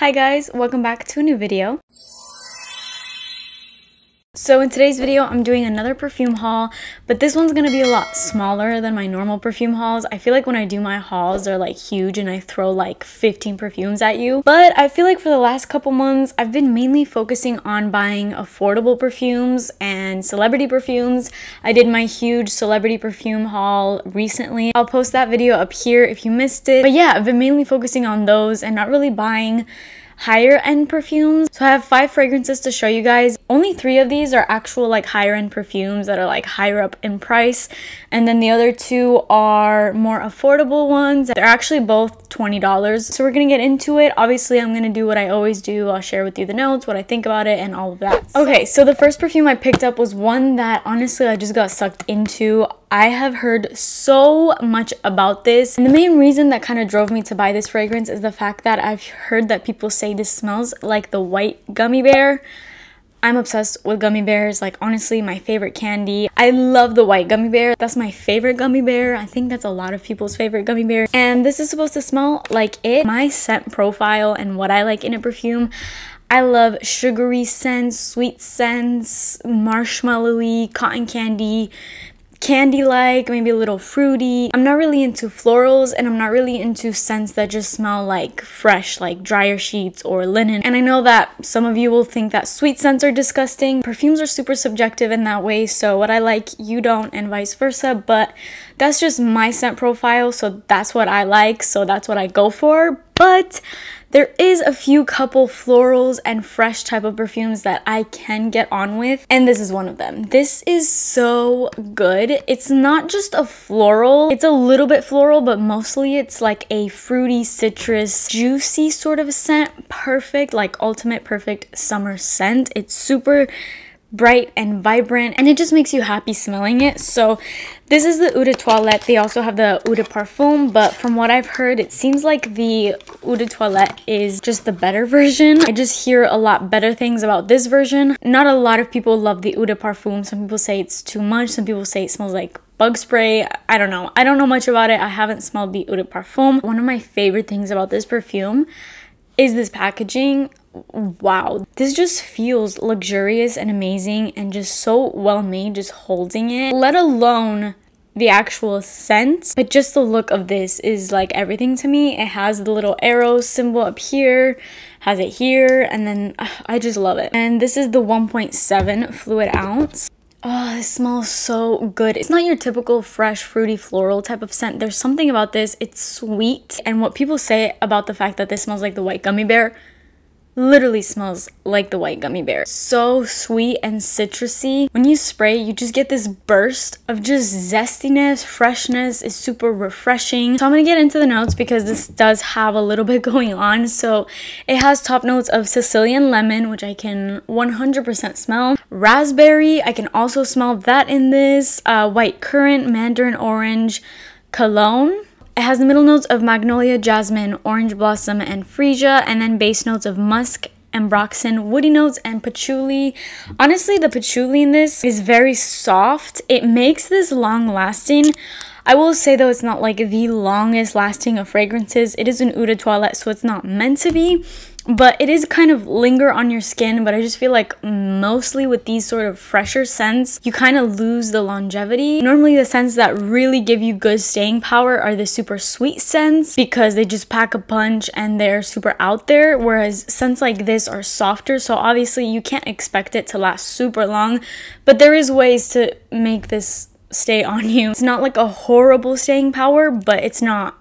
Hi guys, welcome back to a new video. So in today's video, I'm doing another perfume haul, but this one's gonna be a lot smaller than my normal perfume hauls. I feel like when I do my hauls, they're like huge and I throw like 15 perfumes at you. But I feel like for the last couple months, I've been mainly focusing on buying affordable perfumes and celebrity perfumes. I did my huge celebrity perfume haul recently. I'll post that video up here if you missed it. But yeah, I've been mainly focusing on those and not really buying higher end perfumes. So I have five fragrances to show you guys. Only three of these are actual like higher end perfumes that are like higher up in price. And then the other two are more affordable ones. They're actually both $20. So we're gonna get into it. Obviously I'm gonna do what I always do. I'll share with you the notes, what I think about it and all of that. Okay, so the first perfume I picked up was one that honestly I just got sucked into. I have heard so much about this. And the main reason that kind of drove me to buy this fragrance is the fact that I've heard that people say this smells like the white gummy bear. I'm obsessed with gummy bears, like honestly my favorite candy. I love the white gummy bear. That's my favorite gummy bear. I think that's a lot of people's favorite gummy bear. And this is supposed to smell like it. My scent profile and what I like in a perfume, I love sugary scents, sweet scents, marshmallowy, cotton candy, candy like, maybe a little fruity. I'm not really into florals and I'm not really into scents that just smell like fresh, like dryer sheets or linen. And I know that some of you will think that sweet scents are disgusting. Perfumes are super subjective in that way, so what I like, you don't, and vice versa. But that's just my scent profile, so that's what I like, so that's what I go for. But there is a few couple florals and fresh type of perfumes that I can get on with, and this is one of them. This is so good. It's not just a floral, it's a little bit floral, but mostly it's like a fruity, citrus, juicy sort of scent. Perfect, like ultimate perfect summer scent. It's super bright and vibrant and it just makes you happy smelling it so this is the eau de toilette they also have the eau de parfum but from what i've heard it seems like the eau de toilette is just the better version i just hear a lot better things about this version not a lot of people love the eau de parfum some people say it's too much some people say it smells like bug spray. I don't know. I don't know much about it. I haven't smelled the Eau de Parfum. One of my favorite things about this perfume is this packaging wow, this just feels luxurious and amazing and just so well made, just holding it, let alone the actual scent. But just the look of this is like everything to me. It has the little arrow symbol up here, has it here, and then ah, I just love it. And this is the 1.7 fluid ounce. Oh, it smells so good. It's not your typical fresh, fruity, floral type of scent. There's something about this. It's sweet. And what people say about the fact that this smells like the white gummy bear, literally smells like the white gummy bear. So sweet and citrusy. When you spray, you just get this burst of just zestiness, freshness. It's super refreshing. So I'm gonna get into the notes because this does have a little bit going on. So it has top notes of Sicilian lemon, which I can 100% smell. Raspberry, I can also smell that in this. Uh, white currant, mandarin orange, cologne it has the middle notes of magnolia, jasmine, orange blossom, and freesia, and then base notes of musk ambroxan, woody notes, and patchouli. Honestly, the patchouli in this is very soft. It makes this long lasting. I will say though, it's not like the longest lasting of fragrances. It is an eau de toilette, so it's not meant to be but it is kind of linger on your skin but i just feel like mostly with these sort of fresher scents you kind of lose the longevity normally the scents that really give you good staying power are the super sweet scents because they just pack a punch and they're super out there whereas scents like this are softer so obviously you can't expect it to last super long but there is ways to make this stay on you it's not like a horrible staying power but it's not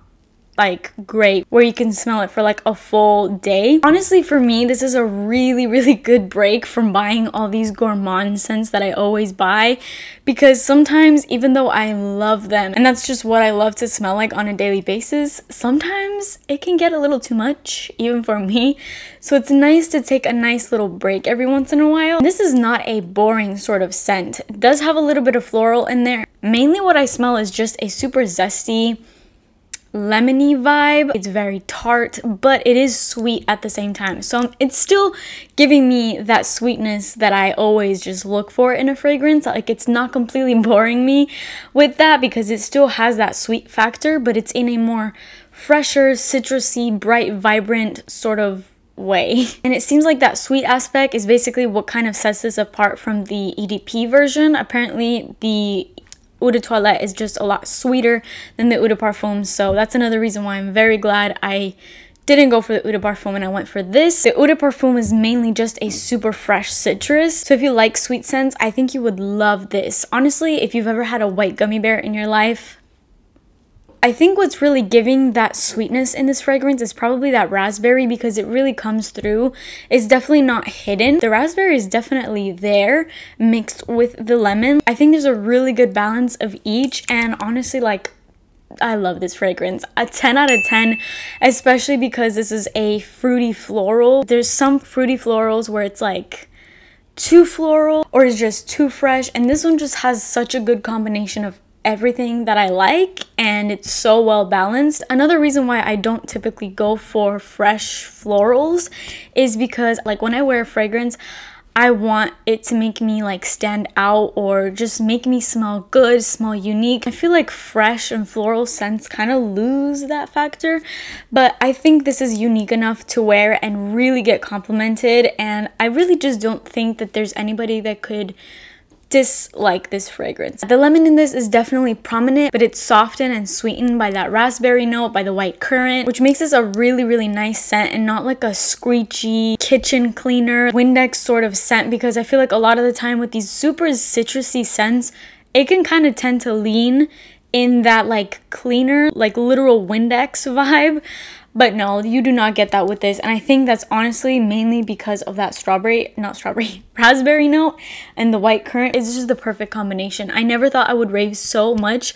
like grape where you can smell it for like a full day. Honestly, for me, this is a really, really good break from buying all these gourmand scents that I always buy because sometimes, even though I love them and that's just what I love to smell like on a daily basis, sometimes it can get a little too much, even for me. So it's nice to take a nice little break every once in a while. This is not a boring sort of scent, it does have a little bit of floral in there. Mainly, what I smell is just a super zesty, lemony vibe. It's very tart, but it is sweet at the same time. So it's still giving me that sweetness that I always just look for in a fragrance. Like it's not completely boring me with that because it still has that sweet factor, but it's in a more fresher, citrusy, bright, vibrant sort of way. And it seems like that sweet aspect is basically what kind of sets this apart from the EDP version. Apparently, the eau de toilette is just a lot sweeter than the eau de parfum. So that's another reason why I'm very glad I didn't go for the eau de parfum and I went for this. The eau de parfum is mainly just a super fresh citrus. So if you like sweet scents, I think you would love this. Honestly, if you've ever had a white gummy bear in your life, I think what's really giving that sweetness in this fragrance is probably that raspberry because it really comes through. It's definitely not hidden. The raspberry is definitely there mixed with the lemon. I think there's a really good balance of each and honestly like I love this fragrance. A 10 out of 10, especially because this is a fruity floral. There's some fruity florals where it's like too floral or it's just too fresh and this one just has such a good combination of everything that I like and it's so well balanced. Another reason why I don't typically go for fresh florals is because like when I wear a fragrance, I want it to make me like stand out or just make me smell good, smell unique. I feel like fresh and floral scents kind of lose that factor, but I think this is unique enough to wear and really get complimented. And I really just don't think that there's anybody that could dislike this fragrance. The lemon in this is definitely prominent, but it's softened and sweetened by that raspberry note, by the white currant, which makes this a really, really nice scent and not like a screechy kitchen cleaner, Windex sort of scent because I feel like a lot of the time with these super citrusy scents, it can kind of tend to lean in that like cleaner, like literal Windex vibe. But no, you do not get that with this. And I think that's honestly mainly because of that strawberry, not strawberry, raspberry note and the white currant. It's just the perfect combination. I never thought I would rave so much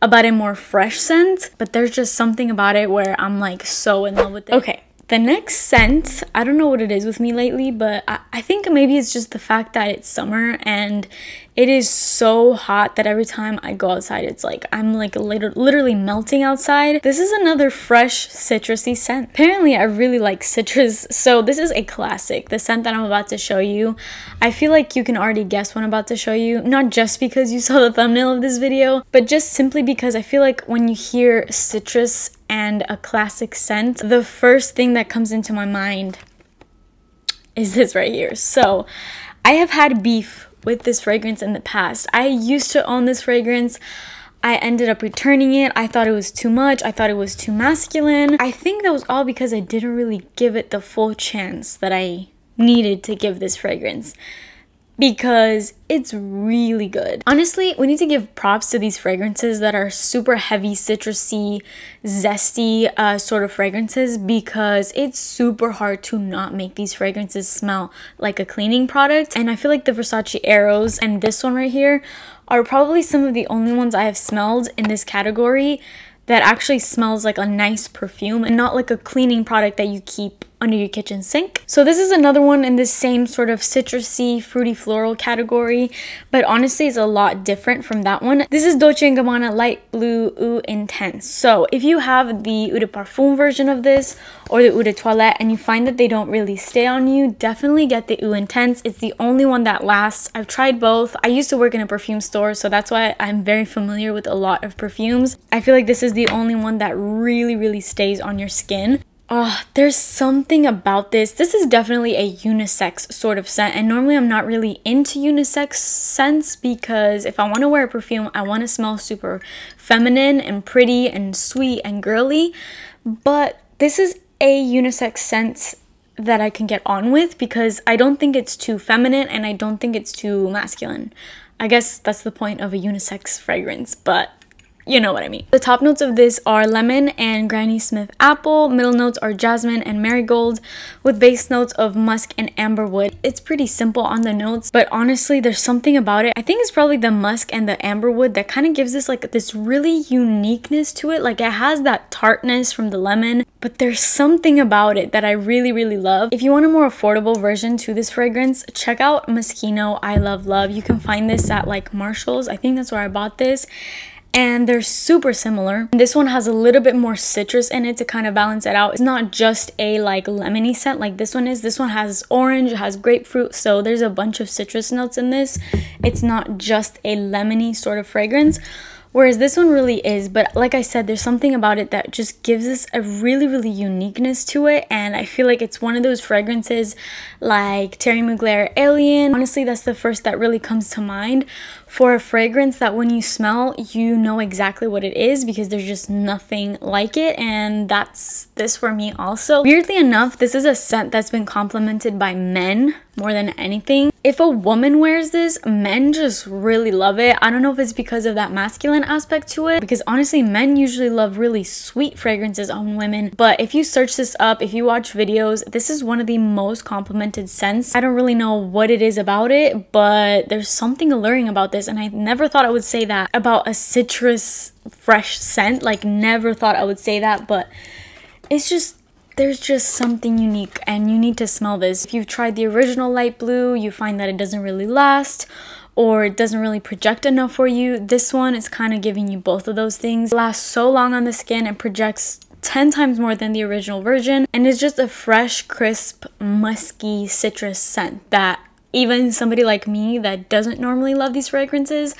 about a more fresh scent, but there's just something about it where I'm like so in love with it. Okay, the next scent, I don't know what it is with me lately, but I, I, think maybe it's just the fact that it's summer and it is so hot that every time I go outside, it's like I'm like literally melting outside. This is another fresh citrusy scent. Apparently, I really like citrus, so this is a classic. The scent that I'm about to show you, I feel like you can already guess what I'm about to show you, not just because you saw the thumbnail of this video, but just simply because I feel like when you hear citrus and a classic scent, the first thing that comes into my mind is this right here. So, I have had beef with this fragrance in the past. I used to own this fragrance. I ended up returning it. I thought it was too much. I thought it was too masculine. I think that was all because I didn't really give it the full chance that I needed to give this fragrance because it's really good. Honestly, we need to give props to these fragrances that are super heavy, citrusy, zesty uh, sort of fragrances because it's super hard to not make these fragrances smell like a cleaning product. And I feel like the Versace Arrows and this one right here are probably some of the only ones I have smelled in this category that actually smells like a nice perfume and not like a cleaning product that you keep under your kitchen sink. So this is another one in the same sort of citrusy, fruity floral category, but honestly it's a lot different from that one. This is Dolce & Gabbana Light Blue Eau Intense. So if you have the Eau de Parfum version of this or the Eau de Toilette and you find that they don't really stay on you, definitely get the Eau Intense. It's the only one that lasts. I've tried both. I used to work in a perfume store, so that's why I'm very familiar with a lot of perfumes. I feel like this is the only one that really, really stays on your skin. Oh, there's something about this. This is definitely a unisex sort of scent, and normally I'm not really into unisex scents because if I want to wear a perfume, I want to smell super feminine and pretty and sweet and girly. But this is a unisex scent that I can get on with because I don't think it's too feminine and I don't think it's too masculine. I guess that's the point of a unisex fragrance, but you know what I mean. The top notes of this are lemon and Granny Smith apple, middle notes are jasmine and marigold, with base notes of musk and amberwood. It's pretty simple on the notes, but honestly, there's something about it. I think it's probably the musk and the amberwood that kind of gives this like this really uniqueness to it. Like it has that tartness from the lemon, but there's something about it that I really, really love. If you want a more affordable version to this fragrance, check out Moschino I Love Love. You can find this at like Marshall's. I think that's where I bought this and they're super similar. This one has a little bit more citrus in it to kind of balance it out. It's not just a like lemony scent like this one is. This one has orange, has grapefruit, so there's a bunch of citrus notes in this. It's not just a lemony sort of fragrance. Whereas this one really is, but like I said, there's something about it that just gives us a really, really uniqueness to it. And I feel like it's one of those fragrances like Terry Mugler Alien. Honestly, that's the first that really comes to mind for a fragrance that when you smell, you know exactly what it is because there's just nothing like it. And that's this for me also. Weirdly enough, this is a scent that's been complimented by men more than anything. If a woman wears this, men just really love it. I don't know if it's because of that masculine aspect to it, because honestly, men usually love really sweet fragrances on women. But if you search this up, if you watch videos, this is one of the most complimented scents. I don't really know what it is about it, but there's something alluring about this and I never thought I would say that about a citrus fresh scent. Like, never thought I would say that, but it's just there's just something unique and you need to smell this. If you've tried the original light blue, you find that it doesn't really last or it doesn't really project enough for you. This one is kind of giving you both of those things. It lasts so long on the skin and projects 10 times more than the original version and it's just a fresh, crisp, musky citrus scent that even somebody like me that doesn't normally love these fragrances,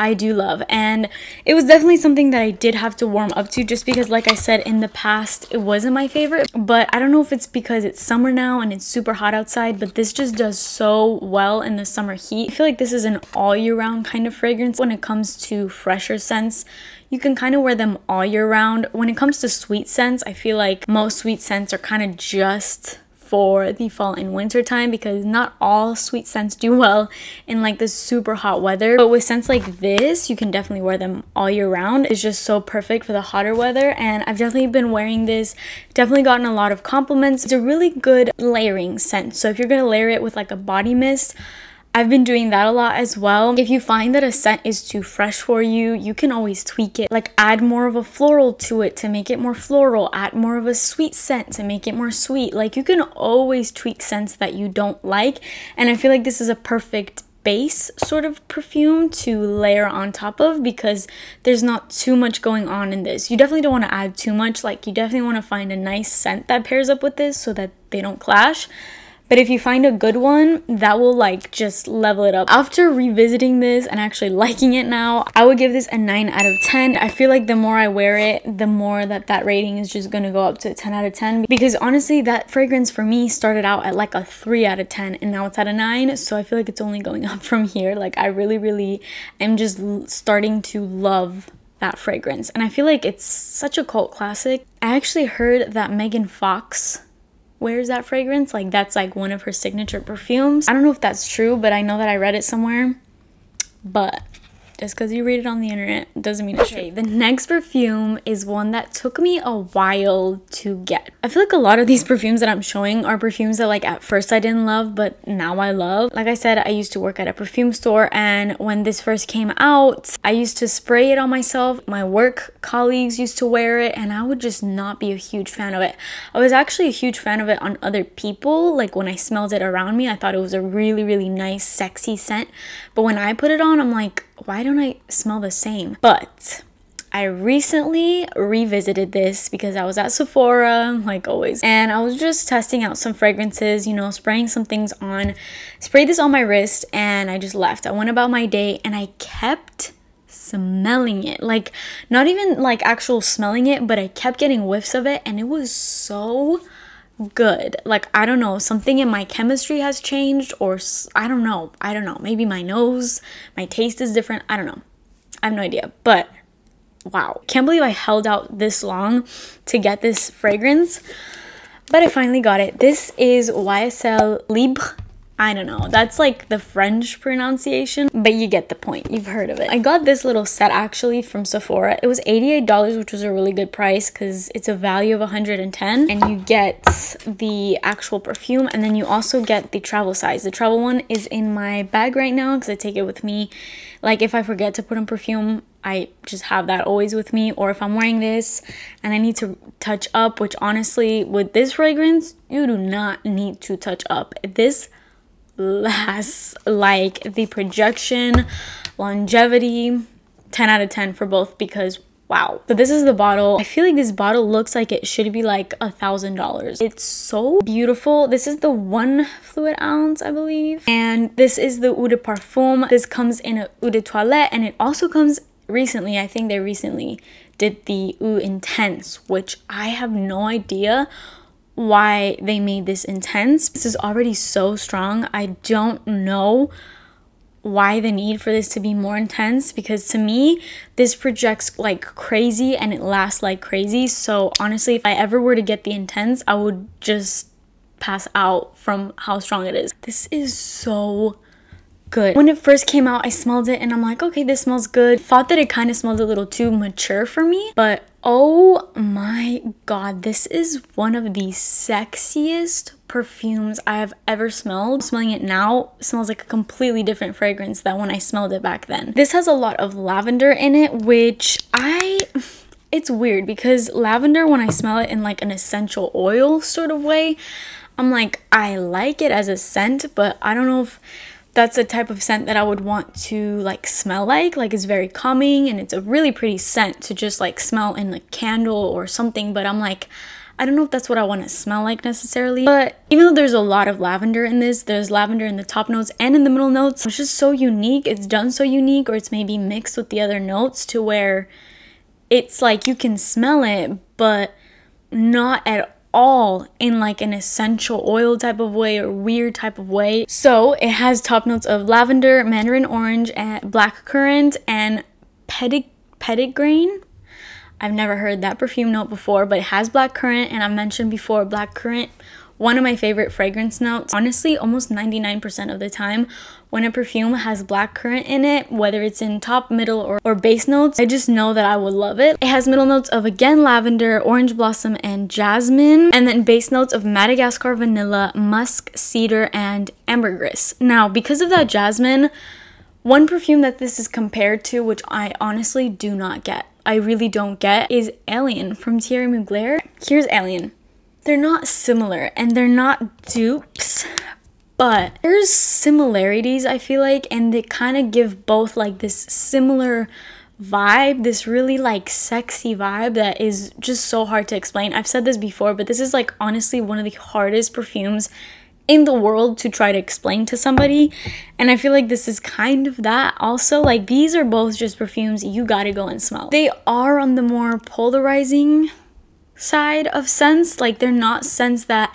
I do love. And it was definitely something that I did have to warm up to just because, like I said in the past, it wasn't my favorite. But I don't know if it's because it's summer now and it's super hot outside, but this just does so well in the summer heat. I feel like this is an all year round kind of fragrance when it comes to fresher scents. You can kind of wear them all year round. When it comes to sweet scents, I feel like most sweet scents are kind of just for the fall and winter time because not all sweet scents do well in like the super hot weather. But with scents like this, you can definitely wear them all year round. It's just so perfect for the hotter weather and I've definitely been wearing this. Definitely gotten a lot of compliments. It's a really good layering scent. So if you're going to layer it with like a body mist, I've been doing that a lot as well. If you find that a scent is too fresh for you, you can always tweak it. Like add more of a floral to it to make it more floral, add more of a sweet scent to make it more sweet. Like you can always tweak scents that you don't like. And I feel like this is a perfect base sort of perfume to layer on top of because there's not too much going on in this. You definitely don't want to add too much. Like you definitely want to find a nice scent that pairs up with this so that they don't clash. But if you find a good one, that will like just level it up. After revisiting this and actually liking it now, I would give this a 9 out of 10. I feel like the more I wear it, the more that that rating is just gonna go up to 10 out of 10 because honestly, that fragrance for me started out at like a 3 out of 10 and now it's at a 9. So I feel like it's only going up from here. Like I really, really am just starting to love that fragrance. And I feel like it's such a cult classic. I actually heard that Megan Fox wears that fragrance. Like that's like one of her signature perfumes. I don't know if that's true, but I know that I read it somewhere. But just because you read it on the internet doesn't mean it's okay, true. The next perfume is one that took me a while to get. I feel like a lot of these perfumes that I'm showing are perfumes that like at first I didn't love, but now I love. Like I said, I used to work at a perfume store and when this first came out, I used to spray it on myself. My work colleagues used to wear it and I would just not be a huge fan of it. I was actually a huge fan of it on other people. Like when I smelled it around me, I thought it was a really, really nice, sexy scent. But when I put it on, I'm like, why don't I smell the same? But I recently revisited this because I was at Sephora, like always, and I was just testing out some fragrances, you know, spraying some things on. Sprayed this on my wrist and I just left. I went about my day and I kept smelling it. Like, not even like actual smelling it, but I kept getting whiffs of it and it was so good. Like, I don't know, something in my chemistry has changed, or I don't know. I don't know. Maybe my nose, my taste is different. I don't know. I have no idea. But wow. Can't believe I held out this long to get this fragrance. But I finally got it. This is YSL Libre I don't know. That's like the French pronunciation, but you get the point. You've heard of it. I got this little set actually from Sephora. It was $88, which was a really good price because it's a value of 110 and you get the actual perfume and then you also get the travel size. The travel one is in my bag right now because I take it with me. Like if I forget to put on perfume, I just have that always with me or if I'm wearing this and I need to touch up, which honestly with this fragrance, you do not need to touch up. This lasts. Like the projection, longevity, 10 out of 10 for both because wow. So this is the bottle. I feel like this bottle looks like it should be like a thousand dollars. It's so beautiful. This is the one fluid ounce, I believe. And this is the eau de parfum. This comes in a eau de toilette and it also comes recently. I think they recently did the eau intense, which I have no idea why they made this intense. This is already so strong. I don't know why the need for this to be more intense because to me this projects like crazy and it lasts like crazy so honestly if i ever were to get the intense i would just pass out from how strong it is this is so good when it first came out i smelled it and i'm like okay this smells good thought that it kind of smelled a little too mature for me but Oh my god, this is one of the sexiest perfumes I have ever smelled. Smelling it now smells like a completely different fragrance than when I smelled it back then. This has a lot of lavender in it, which I... It's weird because lavender, when I smell it in like an essential oil sort of way, I'm like, I like it as a scent, but I don't know if that's the type of scent that I would want to like smell like. Like it's very calming and it's a really pretty scent to just like smell in a candle or something. But I'm like, I don't know if that's what I want to smell like necessarily. But even though there's a lot of lavender in this, there's lavender in the top notes and in the middle notes. It's just so unique. It's done so unique or it's maybe mixed with the other notes to where it's like you can smell it, but not at all in like an essential oil type of way or weird type of way. So it has top notes of lavender, mandarin orange, and black currant, and petit, petit grain. I've never heard that perfume note before, but it has black currant, and I mentioned before black currant one of my favorite fragrance notes. Honestly, almost 99% of the time, when a perfume has blackcurrant in it, whether it's in top, middle, or, or base notes. I just know that I would love it. It has middle notes of again lavender, orange blossom, and jasmine, and then base notes of Madagascar vanilla, musk, cedar, and ambergris. Now, because of that jasmine, one perfume that this is compared to, which I honestly do not get, I really don't get, is Alien from Thierry Mugler. Here's Alien. They're not similar and they're not dupes, but there's similarities I feel like and they kind of give both like this similar vibe, this really like sexy vibe that is just so hard to explain. I've said this before, but this is like honestly one of the hardest perfumes in the world to try to explain to somebody. And I feel like this is kind of that also. Like these are both just perfumes you gotta go and smell. They are on the more polarizing side of scents. Like they're not scents that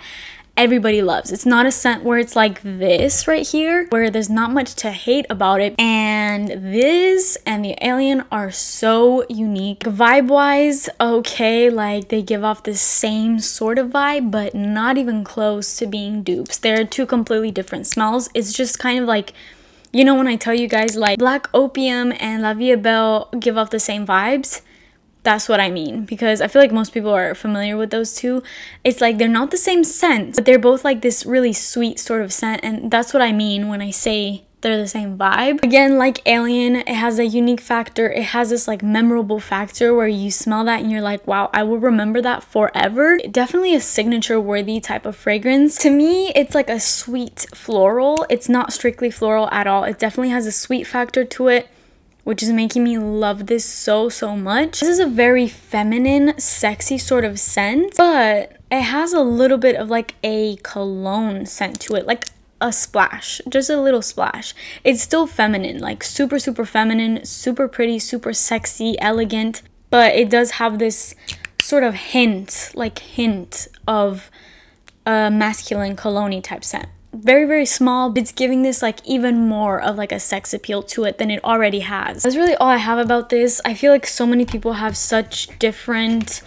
everybody loves. It's not a scent where it's like this right here, where there's not much to hate about it. And this and the Alien are so unique. Vibe-wise, okay, like they give off the same sort of vibe, but not even close to being dupes. They're two completely different smells. It's just kind of like you know when I tell you guys like Black Opium and La Vie Belle give off the same vibes, that's what I mean because I feel like most people are familiar with those two. It's like they're not the same scent, but they're both like this really sweet sort of scent, and that's what I mean when I say they're the same vibe. Again, like Alien, it has a unique factor. It has this like memorable factor where you smell that and you're like, wow, I will remember that forever. Definitely a signature worthy type of fragrance. To me, it's like a sweet floral. It's not strictly floral at all. It definitely has a sweet factor to it which is making me love this so, so much. This is a very feminine, sexy sort of scent, but it has a little bit of like a cologne scent to it, like a splash, just a little splash. It's still feminine, like super, super feminine, super pretty, super sexy, elegant, but it does have this sort of hint, like hint of a masculine cologne type scent very very small it's giving this like even more of like a sex appeal to it than it already has that's really all i have about this i feel like so many people have such different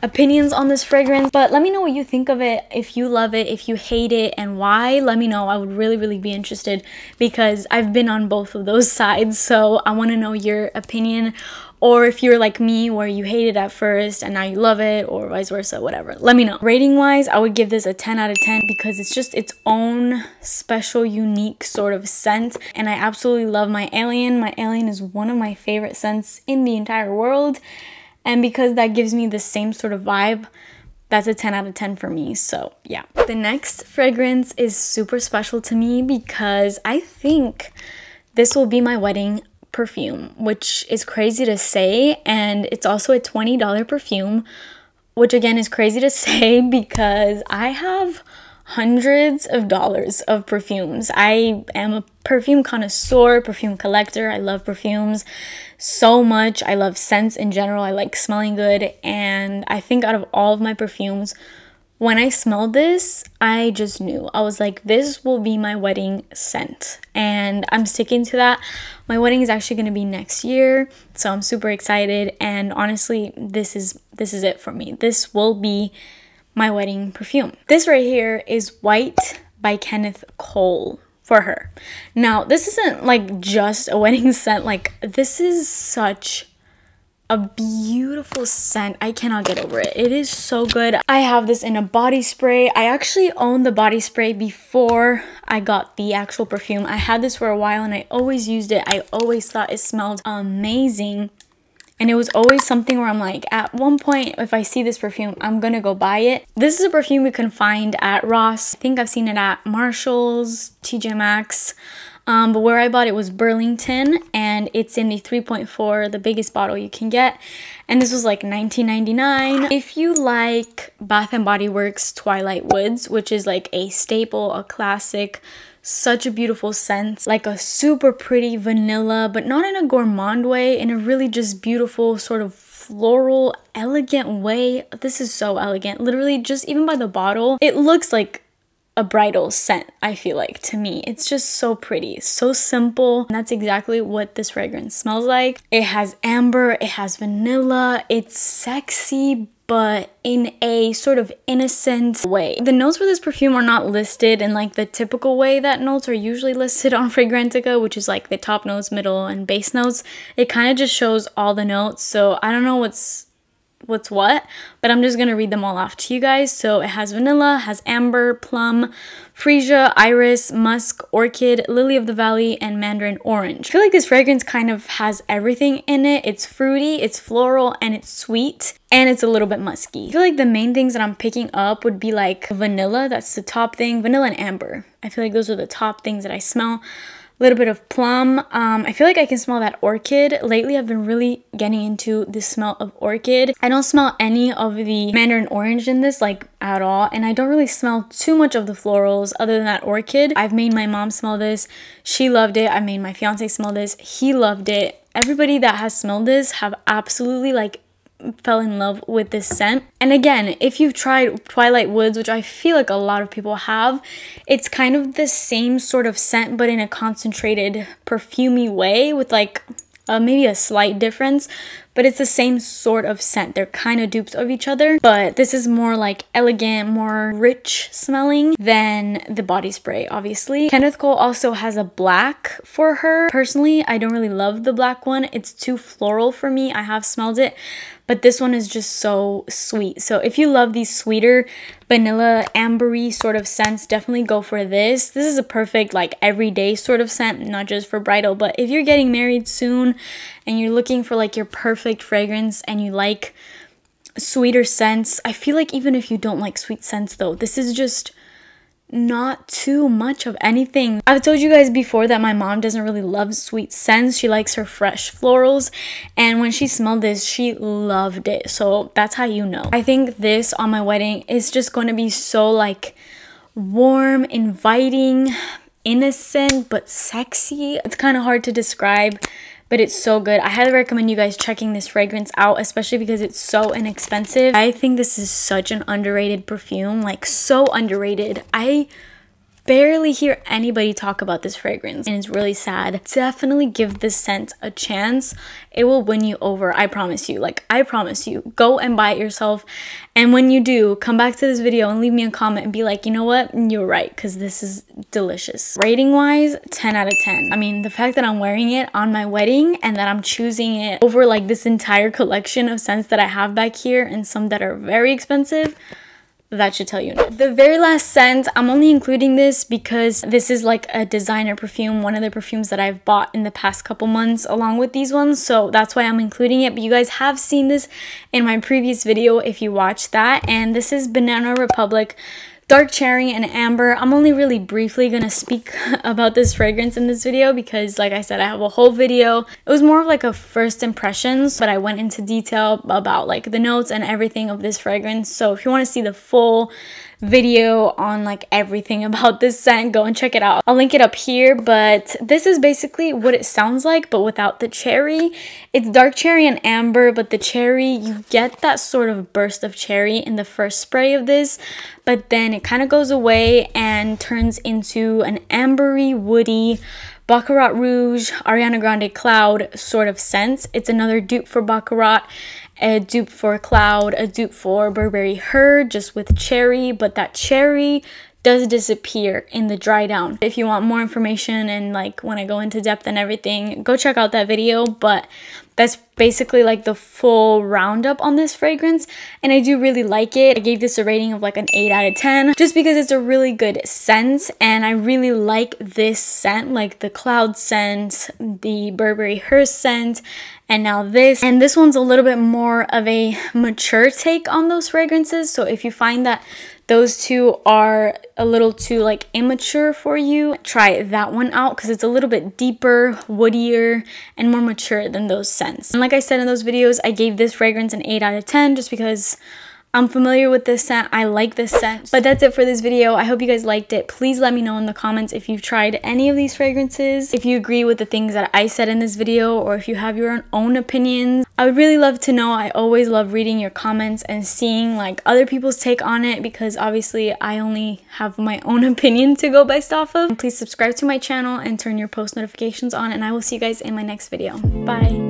opinions on this fragrance but let me know what you think of it if you love it if you hate it and why let me know i would really really be interested because i've been on both of those sides so i want to know your opinion or if you're like me where you hated at first and now you love it or vice versa, whatever. Let me know. Rating wise, I would give this a 10 out of 10 because it's just its own special, unique sort of scent. And I absolutely love my alien. My alien is one of my favorite scents in the entire world. And because that gives me the same sort of vibe, that's a 10 out of 10 for me. So, yeah. The next fragrance is super special to me because I think this will be my wedding perfume, which is crazy to say. And it's also a $20 perfume, which again is crazy to say because I have hundreds of dollars of perfumes. I am a perfume connoisseur, perfume collector. I love perfumes so much. I love scents in general. I like smelling good. And I think out of all of my perfumes, when I smelled this, I just knew. I was like, this will be my wedding scent. And I'm sticking to that. My wedding is actually gonna be next year. So I'm super excited. And honestly, this is this is it for me. This will be my wedding perfume. This right here is White by Kenneth Cole for her. Now, this isn't like just a wedding scent, like this is such a beautiful scent. I cannot get over it. It is so good. I have this in a body spray. I actually owned the body spray before I got the actual perfume. I had this for a while and I always used it. I always thought it smelled amazing. And it was always something where I'm like, at one point, if I see this perfume, I'm gonna go buy it. This is a perfume you can find at Ross. I think I've seen it at Marshall's, TJ Maxx. Um, but where I bought it was Burlington, and it's in the 3.4, the biggest bottle you can get. And this was like 19.99. If you like Bath & Body Works Twilight Woods, which is like a staple, a classic, such a beautiful scent, like a super pretty vanilla, but not in a gourmand way, in a really just beautiful sort of floral, elegant way. This is so elegant. Literally, just even by the bottle, it looks like a bridal scent, I feel like to me. It's just so pretty, so simple. And that's exactly what this fragrance smells like. It has amber, it has vanilla, it's sexy, but in a sort of innocent way. The notes for this perfume are not listed in like the typical way that notes are usually listed on Fragrantica, which is like the top notes, middle, and base notes. It kind of just shows all the notes, so I don't know what's what's what, but I'm just gonna read them all off to you guys. So it has vanilla, has amber, plum, freesia, iris, musk, orchid, lily of the valley, and mandarin orange. I feel like this fragrance kind of has everything in it. It's fruity, it's floral, and it's sweet, and it's a little bit musky. I feel like the main things that I'm picking up would be like vanilla, that's the top thing, vanilla and amber. I feel like those are the top things that I smell little bit of plum. Um, I feel like I can smell that orchid. Lately, I've been really getting into the smell of orchid. I don't smell any of the mandarin orange in this, like at all. And I don't really smell too much of the florals other than that orchid. I've made my mom smell this. She loved it. I made my fiance smell this. He loved it. Everybody that has smelled this have absolutely like fell in love with this scent. And again, if you've tried Twilight Woods, which I feel like a lot of people have, it's kind of the same sort of scent but in a concentrated perfumy way with like uh, maybe a slight difference, but it's the same sort of scent. They're kind of dupes of each other, but this is more like elegant, more rich smelling than the body spray, obviously. Kenneth Cole also has a black for her. Personally, I don't really love the black one. It's too floral for me. I have smelled it, but this one is just so sweet. So if you love these sweeter vanilla ambery sort of scents, definitely go for this. This is a perfect like everyday sort of scent, not just for bridal, but if you're getting married soon and you're looking for like your perfect fragrance and you like sweeter scents, I feel like even if you don't like sweet scents though, this is just not too much of anything. I've told you guys before that my mom doesn't really love sweet scents. She likes her fresh florals. And when she smelled this, she loved it. So that's how you know. I think this on my wedding is just going to be so like warm, inviting, innocent, but sexy. It's kind of hard to describe but it's so good. I highly recommend you guys checking this fragrance out, especially because it's so inexpensive. I think this is such an underrated perfume, like so underrated. I barely hear anybody talk about this fragrance and it's really sad. Definitely give this scent a chance. It will win you over, I promise you. Like, I promise you. Go and buy it yourself. And when you do, come back to this video and leave me a comment and be like, you know what? You're right, because this is delicious. Rating wise, 10 out of 10. I mean, the fact that I'm wearing it on my wedding and that I'm choosing it over like this entire collection of scents that I have back here and some that are very expensive that should tell you enough. The very last scent, I'm only including this because this is like a designer perfume, one of the perfumes that I've bought in the past couple months along with these ones, so that's why I'm including it, but you guys have seen this in my previous video if you watched that, and this is Banana Republic Dark Cherry and Amber. I'm only really briefly going to speak about this fragrance in this video because like I said, I have a whole video. It was more of like a first impressions, but I went into detail about like the notes and everything of this fragrance. So if you want to see the full video on like everything about this scent. Go and check it out. I'll link it up here, but this is basically what it sounds like, but without the cherry. It's dark cherry and amber, but the cherry, you get that sort of burst of cherry in the first spray of this, but then it kind of goes away and turns into an ambery, woody, Baccarat Rouge, Ariana Grande Cloud sort of sense. It's another dupe for Baccarat, a dupe for Cloud, a dupe for Burberry Her, just with cherry, but that cherry does disappear in the dry down. If you want more information and like when I go into depth and everything, go check out that video, but that's basically like the full roundup on this fragrance and I do really like it. I gave this a rating of like an 8 out of 10 just because it's a really good scent and I really like this scent like the cloud scent, the Burberry Hearst scent and now this and this one's a little bit more of a mature take on those fragrances so if you find that those two are a little too like immature for you, try that one out because it's a little bit deeper, woodier, and more mature than those scents. And like I said in those videos, I gave this fragrance an 8 out of 10 just because I'm familiar with this scent. I like this scent. But that's it for this video. I hope you guys liked it. Please let me know in the comments if you've tried any of these fragrances, if you agree with the things that I said in this video, or if you have your own opinions. I would really love to know. I always love reading your comments and seeing like other people's take on it because obviously I only have my own opinion to go based off of. please subscribe to my channel and turn your post notifications on and I will see you guys in my next video. Bye!